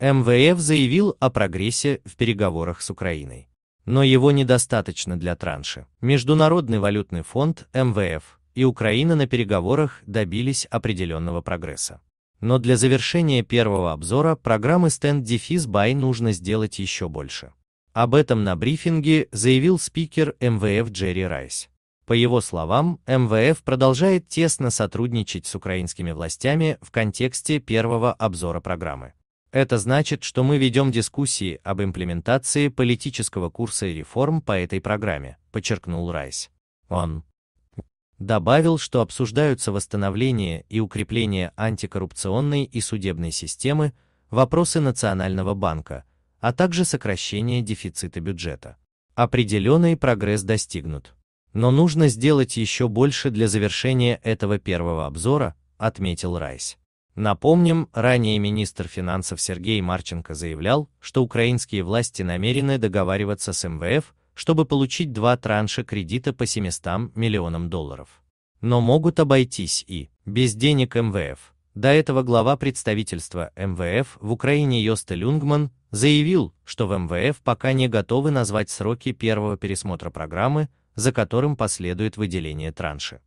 МВФ заявил о прогрессе в переговорах с Украиной. Но его недостаточно для транши. Международный валютный фонд МВФ и Украина на переговорах добились определенного прогресса. Но для завершения первого обзора программы Stand Defis Buy нужно сделать еще больше. Об этом на брифинге заявил спикер МВФ Джерри Райс. По его словам, МВФ продолжает тесно сотрудничать с украинскими властями в контексте первого обзора программы. Это значит, что мы ведем дискуссии об имплементации политического курса и реформ по этой программе, подчеркнул Райс. Он добавил, что обсуждаются восстановление и укрепление антикоррупционной и судебной системы, вопросы Национального банка, а также сокращение дефицита бюджета. Определенный прогресс достигнут. Но нужно сделать еще больше для завершения этого первого обзора, отметил Райс. Напомним, ранее министр финансов Сергей Марченко заявлял, что украинские власти намерены договариваться с МВФ, чтобы получить два транша кредита по 700 миллионам долларов. Но могут обойтись и без денег МВФ. До этого глава представительства МВФ в Украине Йоста Люнгман заявил, что в МВФ пока не готовы назвать сроки первого пересмотра программы, за которым последует выделение транша.